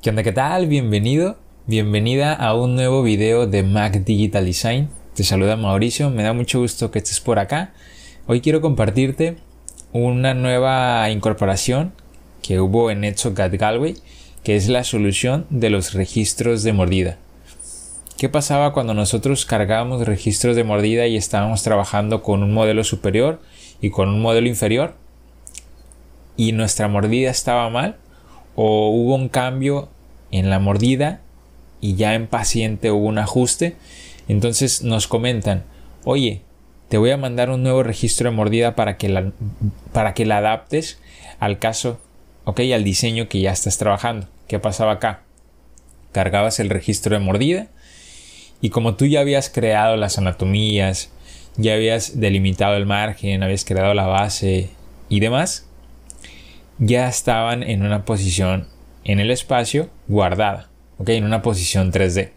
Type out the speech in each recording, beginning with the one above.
¿Qué onda? ¿Qué tal? Bienvenido, bienvenida a un nuevo video de Mac Digital Design. Te saluda Mauricio, me da mucho gusto que estés por acá. Hoy quiero compartirte una nueva incorporación que hubo en Hecho Cat Galway, que es la solución de los registros de mordida. ¿Qué pasaba cuando nosotros cargábamos registros de mordida y estábamos trabajando con un modelo superior y con un modelo inferior? ¿Y nuestra mordida estaba mal? ¿O hubo un cambio en la mordida y ya en paciente hubo un ajuste? Entonces nos comentan, oye, te voy a mandar un nuevo registro de mordida para que la, para que la adaptes al caso, ok, al diseño que ya estás trabajando. ¿Qué pasaba acá? Cargabas el registro de mordida, y como tú ya habías creado las anatomías, ya habías delimitado el margen, habías creado la base y demás, ya estaban en una posición en el espacio guardada, En una posición 3D.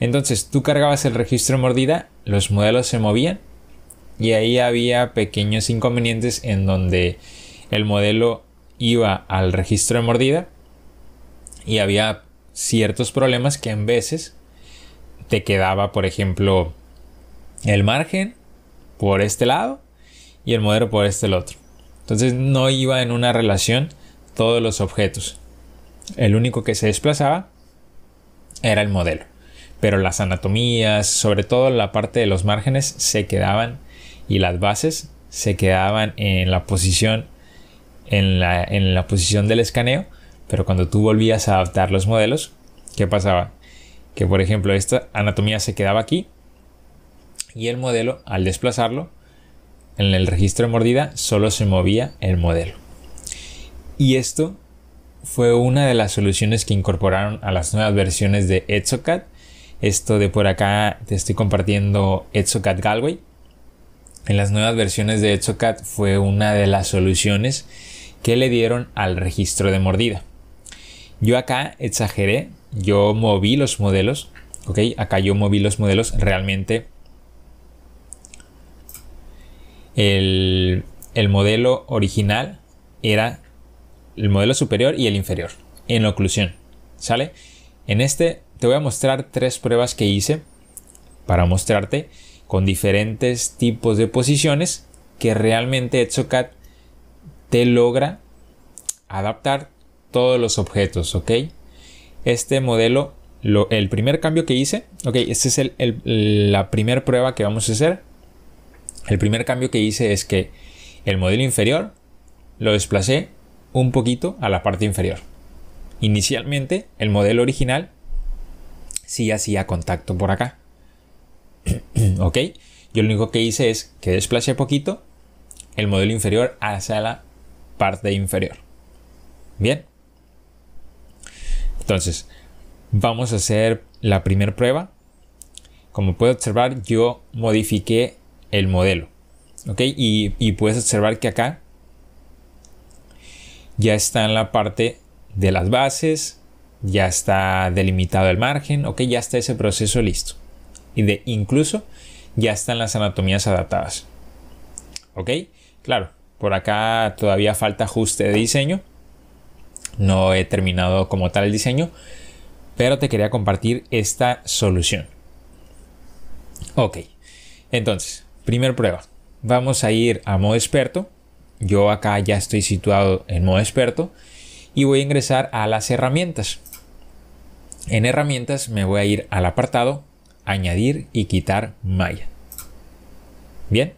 Entonces tú cargabas el registro de mordida, los modelos se movían y ahí había pequeños inconvenientes en donde el modelo iba al registro de mordida y había ciertos problemas que en veces te quedaba, por ejemplo, el margen por este lado y el modelo por este otro. Entonces no iba en una relación todos los objetos. El único que se desplazaba era el modelo. Pero las anatomías, sobre todo la parte de los márgenes, se quedaban y las bases se quedaban en la posición en la, en la posición del escaneo. Pero cuando tú volvías a adaptar los modelos, ¿qué pasaba? que por ejemplo esta anatomía se quedaba aquí y el modelo al desplazarlo en el registro de mordida solo se movía el modelo. Y esto fue una de las soluciones que incorporaron a las nuevas versiones de ExoCAD. Esto de por acá te estoy compartiendo ExoCAD Galway. En las nuevas versiones de ExoCAD fue una de las soluciones que le dieron al registro de mordida. Yo acá exageré yo moví los modelos, ¿ok? Acá yo moví los modelos realmente. El, modelo original era el modelo superior y el inferior en oclusión, ¿sale? En este te voy a mostrar tres pruebas que hice para mostrarte con diferentes tipos de posiciones que realmente ExoCAD te logra adaptar todos los objetos, ¿ok? este modelo, el primer cambio que hice, ok, esta es la primera prueba que vamos a hacer. El primer cambio que hice es que el modelo inferior lo desplacé un poquito a la parte inferior. Inicialmente, el modelo original sí hacía contacto por acá. ok, yo lo único que hice es que desplacé poquito el modelo inferior hacia la parte inferior. Bien, entonces, vamos a hacer la primera prueba. Como puedes observar, yo modifiqué el modelo. ¿Ok? Y, y puedes observar que acá ya está en la parte de las bases, ya está delimitado el margen, ok, ya está ese proceso listo. Y de incluso ya están las anatomías adaptadas. Ok, claro, por acá todavía falta ajuste de diseño, no he terminado como tal el diseño, pero te quería compartir esta solución. Ok, entonces, primer prueba. Vamos a ir a modo experto. Yo acá ya estoy situado en modo experto y voy a ingresar a las herramientas. En herramientas me voy a ir al apartado añadir y quitar malla. Bien,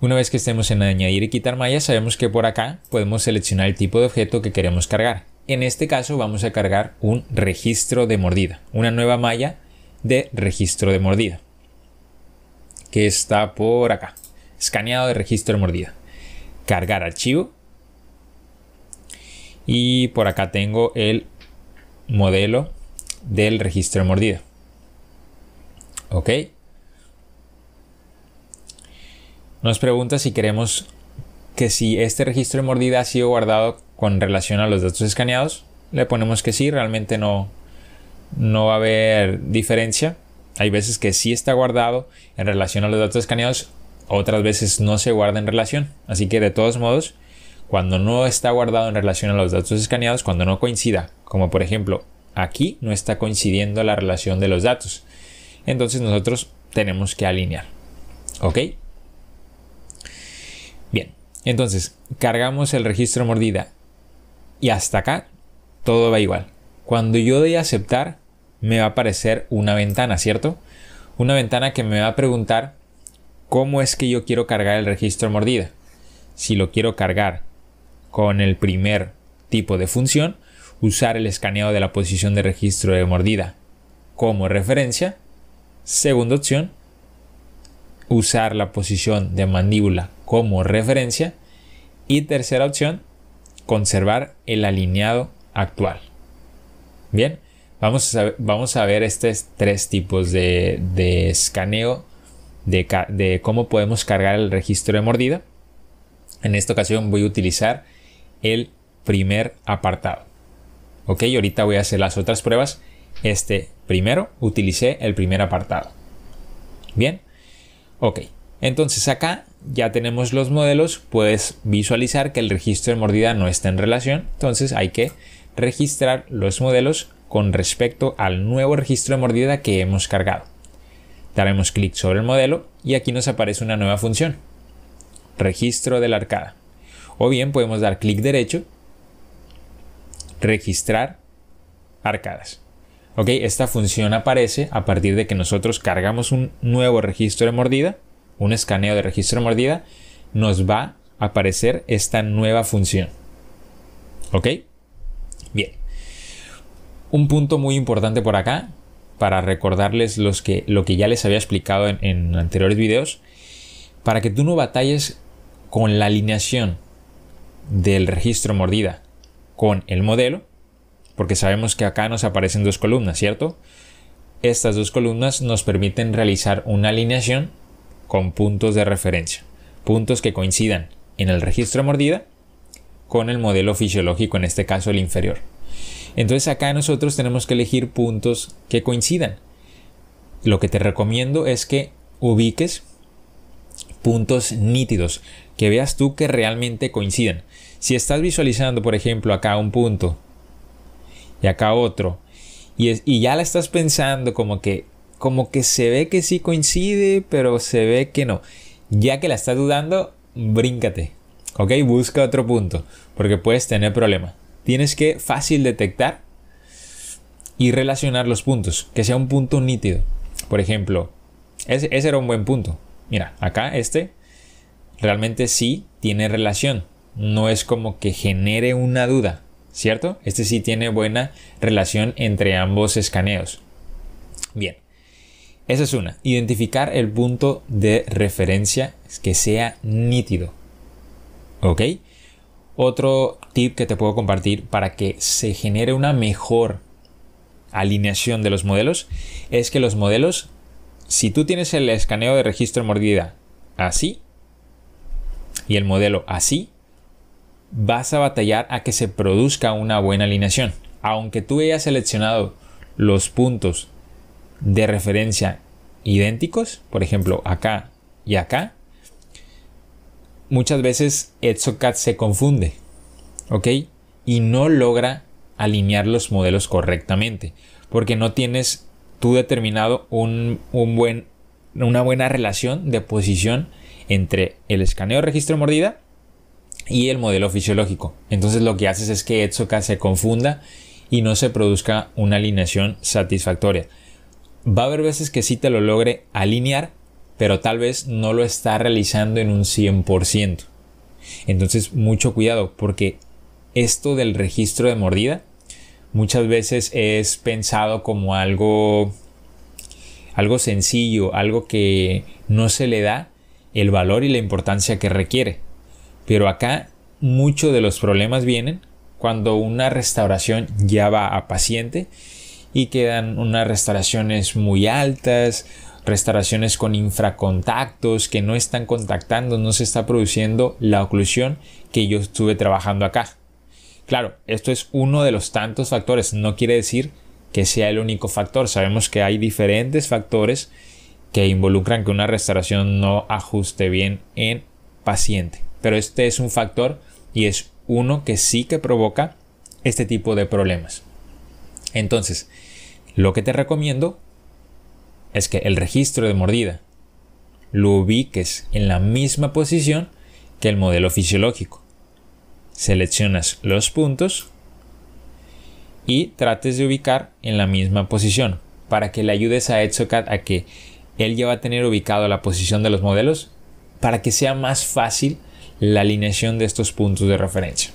una vez que estemos en añadir y quitar malla, sabemos que por acá podemos seleccionar el tipo de objeto que queremos cargar. En este caso vamos a cargar un registro de mordida, una nueva malla de registro de mordida, que está por acá, escaneado de registro de mordida. Cargar archivo. Y por acá tengo el modelo del registro de mordida. Ok. Nos pregunta si queremos que si este registro de mordida ha sido guardado con relación a los datos escaneados. Le ponemos que sí, realmente no, no va a haber diferencia. Hay veces que sí está guardado en relación a los datos escaneados, otras veces no se guarda en relación. Así que de todos modos, cuando no está guardado en relación a los datos escaneados, cuando no coincida, como por ejemplo aquí no está coincidiendo la relación de los datos, entonces nosotros tenemos que alinear. ¿Ok? Entonces, cargamos el registro mordida y hasta acá todo va igual. Cuando yo doy a aceptar, me va a aparecer una ventana, ¿cierto? Una ventana que me va a preguntar cómo es que yo quiero cargar el registro mordida. Si lo quiero cargar con el primer tipo de función, usar el escaneado de la posición de registro de mordida como referencia. Segunda opción, usar la posición de mandíbula como referencia. Y tercera opción, conservar el alineado actual. Bien, vamos a, vamos a ver estos tres tipos de, escaneo de, de, cómo podemos cargar el registro de mordida. En esta ocasión voy a utilizar el primer apartado. Ok, ahorita voy a hacer las otras pruebas. Este primero utilicé el primer apartado. Bien, ok. Entonces acá ya tenemos los modelos, puedes visualizar que el registro de mordida no está en relación, entonces hay que registrar los modelos con respecto al nuevo registro de mordida que hemos cargado. Daremos clic sobre el modelo y aquí nos aparece una nueva función, registro de la arcada. O bien podemos dar clic derecho, registrar arcadas. Ok, esta función aparece a partir de que nosotros cargamos un nuevo registro de mordida un escaneo de registro mordida, nos va a aparecer esta nueva función. ¿Ok? Bien. Un punto muy importante por acá, para recordarles los que, lo que ya les había explicado en, en anteriores videos, para que tú no batalles con la alineación del registro mordida con el modelo, porque sabemos que acá nos aparecen dos columnas, ¿cierto? Estas dos columnas nos permiten realizar una alineación con puntos de referencia, puntos que coincidan en el registro de mordida con el modelo fisiológico, en este caso el inferior. Entonces acá nosotros tenemos que elegir puntos que coincidan. Lo que te recomiendo es que ubiques puntos nítidos, que veas tú que realmente coincidan. Si estás visualizando, por ejemplo, acá un punto y acá otro, y, y ya la estás pensando como que como que se ve que sí coincide, pero se ve que no. Ya que la estás dudando, bríncate. ¿Ok? Busca otro punto, porque puedes tener problema. Tienes que fácil detectar y relacionar los puntos, que sea un punto nítido. Por ejemplo, ese era un buen punto. Mira, acá este realmente sí tiene relación. No es como que genere una duda, ¿cierto? Este sí tiene buena relación entre ambos escaneos. Bien. Esa es una, identificar el punto de referencia que sea nítido. ¿Ok? Otro tip que te puedo compartir para que se genere una mejor alineación de los modelos es que los modelos, si tú tienes el escaneo de registro mordida así y el modelo así, vas a batallar a que se produzca una buena alineación. Aunque tú hayas seleccionado los puntos de referencia idénticos, por ejemplo, acá y acá, muchas veces ExoCAD se confunde, ¿ok? Y no logra alinear los modelos correctamente, porque no tienes tú determinado un, buen, una buena relación de posición entre el escaneo registro mordida y el modelo fisiológico. Entonces lo que haces es que ExoCAD se confunda y no se produzca una alineación satisfactoria va a haber veces que sí te lo logre alinear, pero tal vez no lo está realizando en un 100%. Entonces, mucho cuidado, porque esto del registro de mordida muchas veces es pensado como algo algo sencillo, algo que no se le da el valor y la importancia que requiere. Pero acá muchos de los problemas vienen cuando una restauración ya va a paciente y quedan unas restauraciones muy altas, restauraciones con infracontactos que no están contactando, no se está produciendo la oclusión que yo estuve trabajando acá. Claro, esto es uno de los tantos factores, no quiere decir que sea el único factor, sabemos que hay diferentes factores que involucran que una restauración no ajuste bien en paciente, pero este es un factor y es uno que sí que provoca este tipo de problemas. Entonces, lo que te recomiendo es que el registro de mordida lo ubiques en la misma posición que el modelo fisiológico. Seleccionas los puntos y trates de ubicar en la misma posición para que le ayudes a ExoCAD a que él ya va a tener ubicado la posición de los modelos para que sea más fácil la alineación de estos puntos de referencia.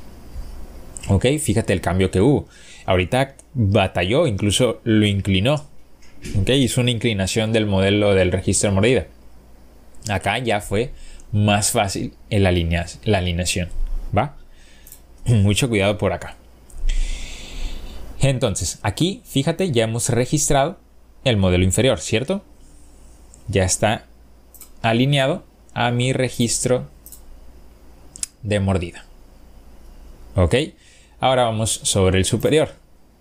Ok, fíjate el cambio que hubo. Ahorita batalló, incluso lo inclinó. ¿okay? Hizo una inclinación del modelo del registro de mordida. Acá ya fue más fácil la alineación. ¿Va? Mucho cuidado por acá. Entonces, aquí, fíjate, ya hemos registrado el modelo inferior, ¿cierto? Ya está alineado a mi registro de mordida. ¿Ok? Ahora vamos sobre el superior.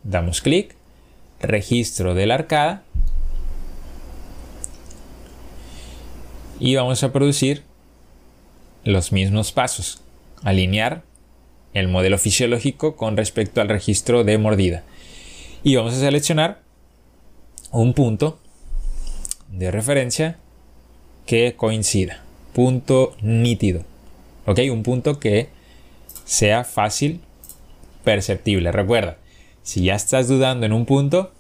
Damos clic, registro de la arcada y vamos a producir los mismos pasos. Alinear el modelo fisiológico con respecto al registro de mordida. Y vamos a seleccionar un punto de referencia que coincida. Punto nítido. ¿Ok? Un punto que sea fácil perceptible. Recuerda, si ya estás dudando en un punto,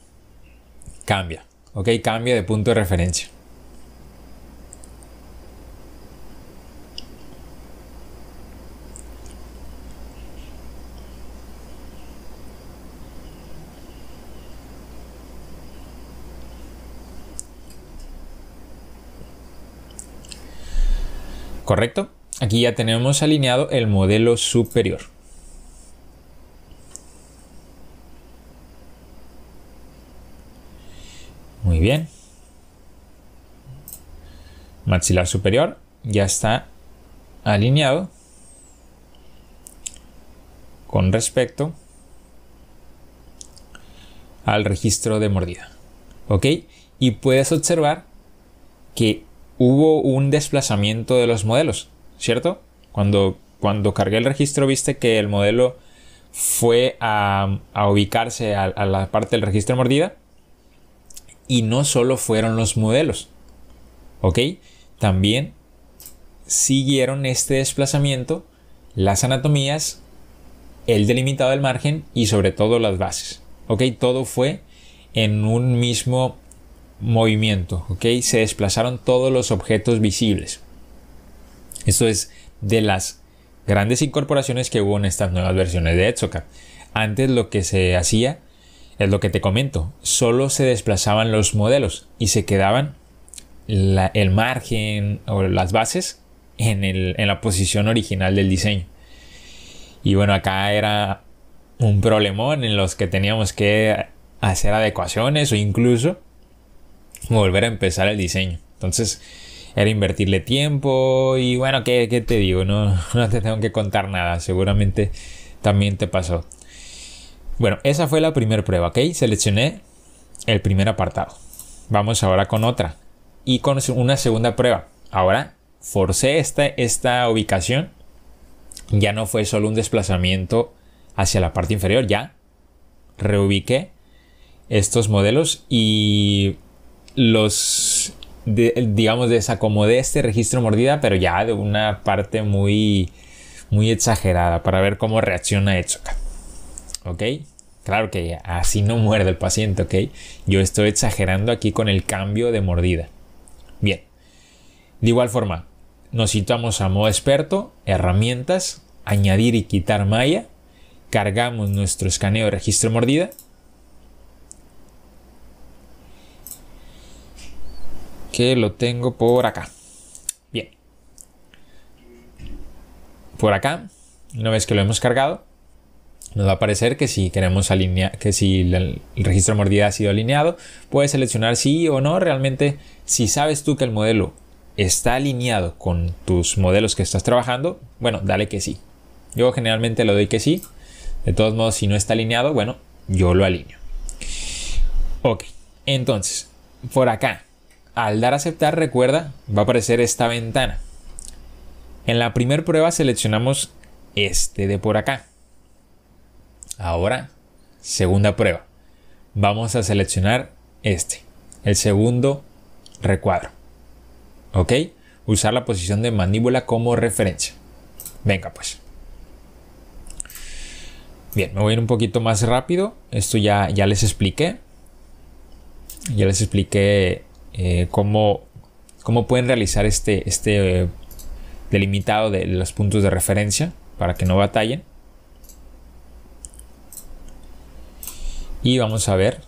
cambia, ¿ok? Cambia de punto de referencia. ¿Correcto? Aquí ya tenemos alineado el modelo superior. maxilar superior ya está alineado con respecto al registro de mordida. ¿Ok? Y puedes observar que hubo un desplazamiento de los modelos, ¿cierto? Cuando, cuando cargué el registro viste que el modelo fue a, ubicarse a, la parte del registro de mordida y no solo fueron los modelos, ¿ok? También siguieron este desplazamiento las anatomías, el delimitado del margen y sobre todo las bases. ¿ok? Todo fue en un mismo movimiento. ¿ok? Se desplazaron todos los objetos visibles. Esto es de las grandes incorporaciones que hubo en estas nuevas versiones de ExoCAD. Antes lo que se hacía es lo que te comento, solo se desplazaban los modelos y se quedaban el margen o las bases en, la posición original del diseño. Y bueno, acá era un problemón en los que teníamos que hacer adecuaciones o incluso volver a empezar el diseño. Entonces era invertirle tiempo y bueno, ¿qué, te digo? No, no te tengo que contar nada, seguramente también te pasó. Bueno, esa fue la primera prueba, ¿ok? Seleccioné el primer apartado. Vamos ahora con otra, y con una segunda prueba. Ahora forcé esta, esta ubicación. Ya no fue solo un desplazamiento hacia la parte inferior, ya reubiqué estos modelos y los, de, digamos, desacomodé este registro mordida, pero ya de una parte muy, muy exagerada para ver cómo reacciona Echoca. ¿Ok? Claro que así no muerde el paciente, ¿ok? Yo estoy exagerando aquí con el cambio de mordida. Bien. De igual forma, nos situamos a modo experto, herramientas, añadir y quitar malla, cargamos nuestro escaneo de registro mordida. Que lo tengo por acá. Bien. Por acá, una vez que lo hemos cargado, nos va a aparecer que si queremos alinear, que si el registro de mordida ha sido alineado, puedes seleccionar sí o no. Realmente, si sabes tú que el modelo está alineado con tus modelos que estás trabajando, bueno, dale que sí. Yo generalmente lo doy que sí. De todos modos, si no está alineado, bueno, yo lo alineo. Ok, entonces, por acá, al dar a aceptar, recuerda, va a aparecer esta ventana. En la primera prueba seleccionamos este de por acá Ahora, segunda prueba. Vamos a seleccionar este, el segundo recuadro. ¿Ok? Usar la posición de mandíbula como referencia. Venga pues. Bien, me voy a ir un poquito más rápido. Esto ya, ya les expliqué. Ya les expliqué eh, cómo, cómo, pueden realizar este, este eh, delimitado de los puntos de referencia para que no batallen. Y vamos a ver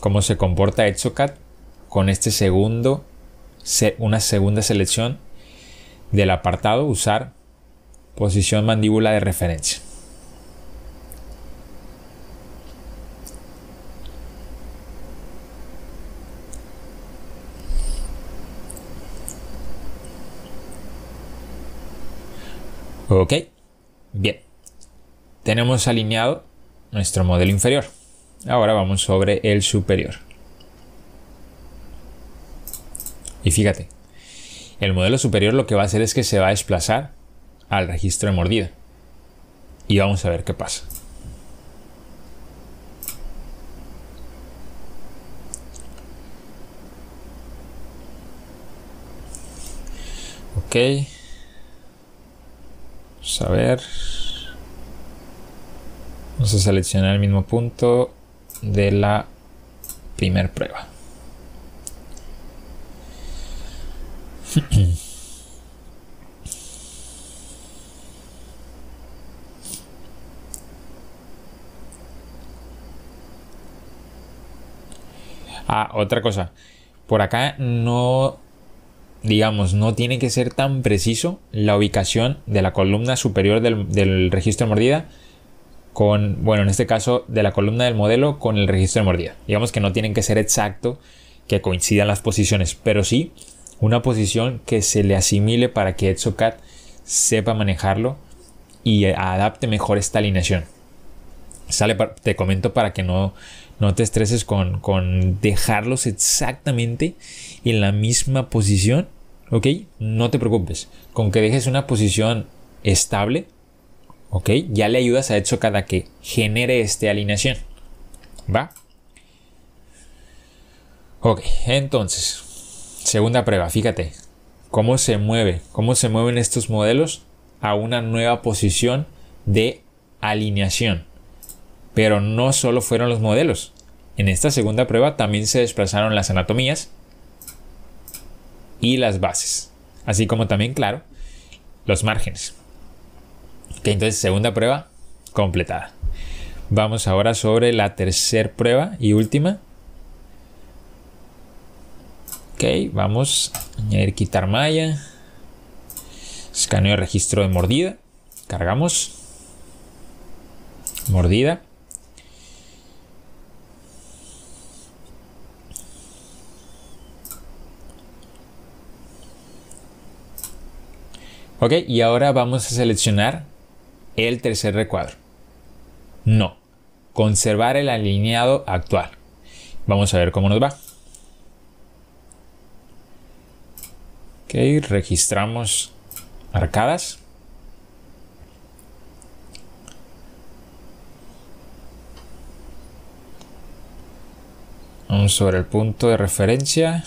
cómo se comporta Exocat con este segundo, una segunda selección del apartado usar posición mandíbula de referencia. Ok, bien. Tenemos alineado nuestro modelo inferior. Ahora vamos sobre el superior. Y fíjate, el modelo superior lo que va a hacer es que se va a desplazar al registro de mordida. Y vamos a ver qué pasa. Ok. Vamos a ver. Vamos a seleccionar el mismo punto de la primer prueba. Ah, otra cosa. Por acá no, digamos, no tiene que ser tan preciso la ubicación de la columna superior del, del registro de mordida con, bueno, en este caso de la columna del modelo con el registro de mordida. Digamos que no tienen que ser exacto que coincidan las posiciones, pero sí una posición que se le asimile para que Etsocat sepa manejarlo y adapte mejor esta alineación. Sale te comento para que no, no te estreses con, con dejarlos exactamente en la misma posición, ¿ok? No te preocupes, con que dejes una posición estable, ¿ok? Ya le ayudas a hecho cada que genere esta alineación, ¿va? Ok, entonces, segunda prueba, fíjate cómo se mueve, cómo se mueven estos modelos a una nueva posición de alineación. Pero no solo fueron los modelos. En esta segunda prueba también se desplazaron las anatomías y las bases, así como también, claro, los márgenes entonces segunda prueba completada. Vamos ahora sobre la tercera prueba y última. Ok, vamos a añadir quitar malla. Escaneo de registro de mordida. Cargamos. Mordida. Ok, y ahora vamos a seleccionar el tercer recuadro. No, conservar el alineado actual. Vamos a ver cómo nos va. Ok, registramos arcadas. Vamos sobre el punto de referencia.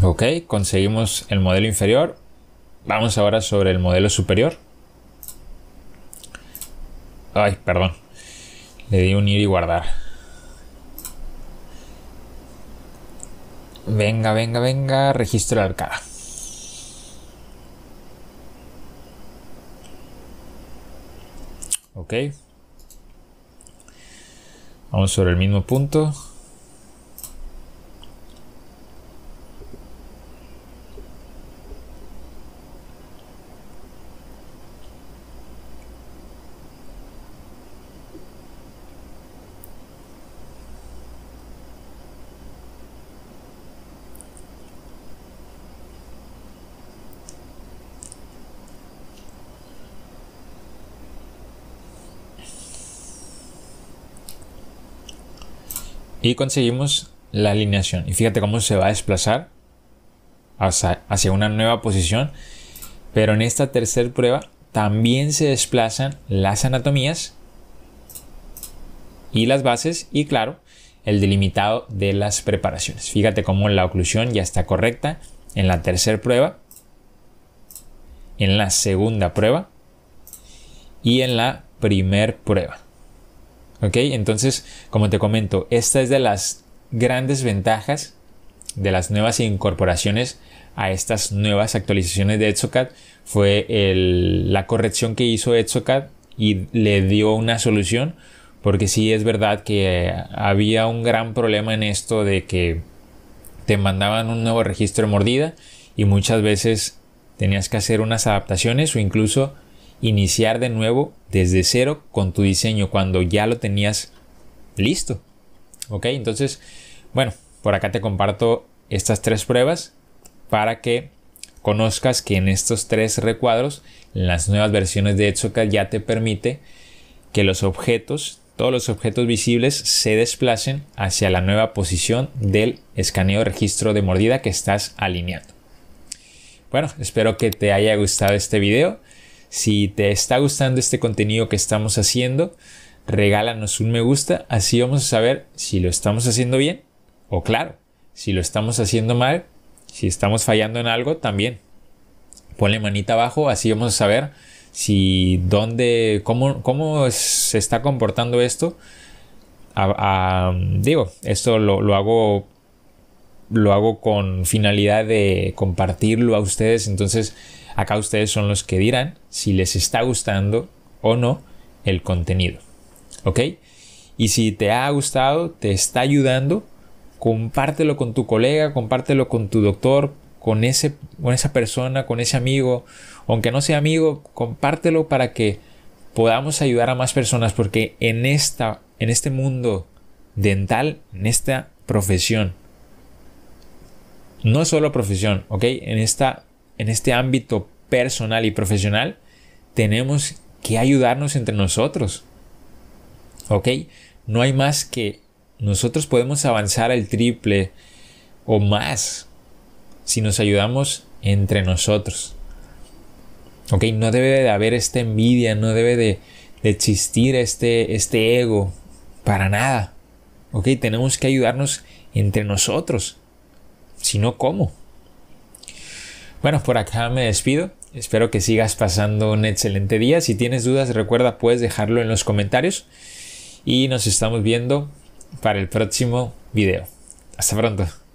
Ok, conseguimos el modelo inferior. Vamos ahora sobre el modelo superior. Ay, perdón. Le di unir y guardar. Venga, venga, venga. Registro de arcada. Ok. Vamos sobre el mismo punto. y conseguimos la alineación. Y fíjate cómo se va a desplazar hacia, una nueva posición. Pero en esta tercera prueba también se desplazan las anatomías y las bases y claro, el delimitado de las preparaciones. Fíjate cómo la oclusión ya está correcta en la tercera prueba, en la segunda prueba y en la primer prueba. ¿Ok? Entonces, como te comento, esta es de las grandes ventajas de las nuevas incorporaciones a estas nuevas actualizaciones de ExoCAD fue la corrección que hizo ExoCAD y le dio una solución porque sí es verdad que eh, había un gran problema en esto de que te mandaban un nuevo registro de mordida y muchas veces tenías que hacer unas adaptaciones o incluso iniciar de nuevo desde cero con tu diseño cuando ya lo tenías listo. Ok, entonces, bueno, por acá te comparto estas tres pruebas para que conozcas que en estos tres recuadros, las nuevas versiones de que ya te permite que los objetos, todos los objetos visibles se desplacen hacia la nueva posición del escaneo registro de mordida que estás alineando. Bueno, espero que te haya gustado este video. Si te está gustando este contenido que estamos haciendo, regálanos un me gusta, así vamos a saber si lo estamos haciendo bien o claro, si lo estamos haciendo mal, si estamos fallando en algo también. Ponle manita abajo, así vamos a saber si dónde, cómo, cómo se está comportando esto. digo, esto lo, lo hago lo hago con finalidad de compartirlo a ustedes, entonces acá ustedes son los que dirán si les está gustando o no el contenido. ¿Ok? Y si te ha gustado, te está ayudando, compártelo con tu colega, compártelo con tu doctor, con, ese, con esa persona, con ese amigo, aunque no sea amigo, compártelo para que podamos ayudar a más personas, porque en, esta, en este mundo dental, en esta profesión, no solo profesión, ¿ok? En, esta, en este ámbito personal y profesional tenemos que ayudarnos entre nosotros, ¿ok? No hay más que nosotros podemos avanzar al triple o más si nos ayudamos entre nosotros. ¿Ok? No debe de haber esta envidia, no debe de, de existir este, este ego, para nada. ¿Ok? Tenemos que ayudarnos entre nosotros. Si no, ¿cómo? Bueno, por acá me despido. Espero que sigas pasando un excelente día. Si tienes dudas, recuerda, puedes dejarlo en los comentarios. Y nos estamos viendo para el próximo video. Hasta pronto.